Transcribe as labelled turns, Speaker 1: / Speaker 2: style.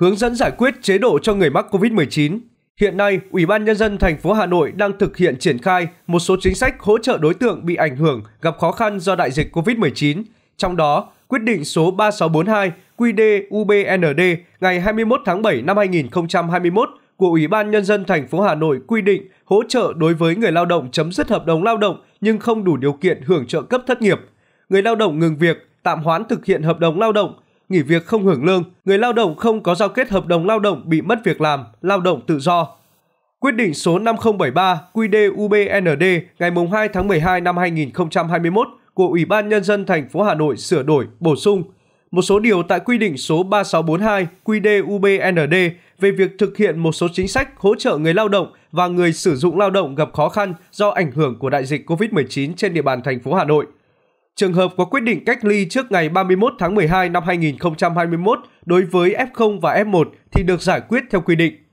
Speaker 1: hướng dẫn giải quyết chế độ cho người mắc COVID-19. Hiện nay, Ủy ban nhân dân thành phố Hà Nội đang thực hiện triển khai một số chính sách hỗ trợ đối tượng bị ảnh hưởng gặp khó khăn do đại dịch COVID-19, trong đó quyết định số 3642 QĐ-UBND ngày 21 tháng 7 năm 2021 của Ủy ban nhân dân thành phố Hà Nội quy định hỗ trợ đối với người lao động chấm dứt hợp đồng lao động nhưng không đủ điều kiện hưởng trợ cấp thất nghiệp. Người lao động ngừng việc, tạm hoãn thực hiện hợp đồng lao động nghỉ việc không hưởng lương, người lao động không có giao kết hợp đồng lao động bị mất việc làm, lao động tự do. Quyết định số 5073 QĐ-UBND ngày 2 tháng 12 năm 2021 của Ủy ban Nhân dân thành phố Hà Nội sửa đổi, bổ sung một số điều tại quy định số 3642 QĐ-UBND về việc thực hiện một số chính sách hỗ trợ người lao động và người sử dụng lao động gặp khó khăn do ảnh hưởng của đại dịch COVID-19 trên địa bàn thành phố Hà Nội. Trường hợp có quyết định cách ly trước ngày 31 tháng 12 năm 2021 đối với F0 và F1 thì được giải quyết theo quy định.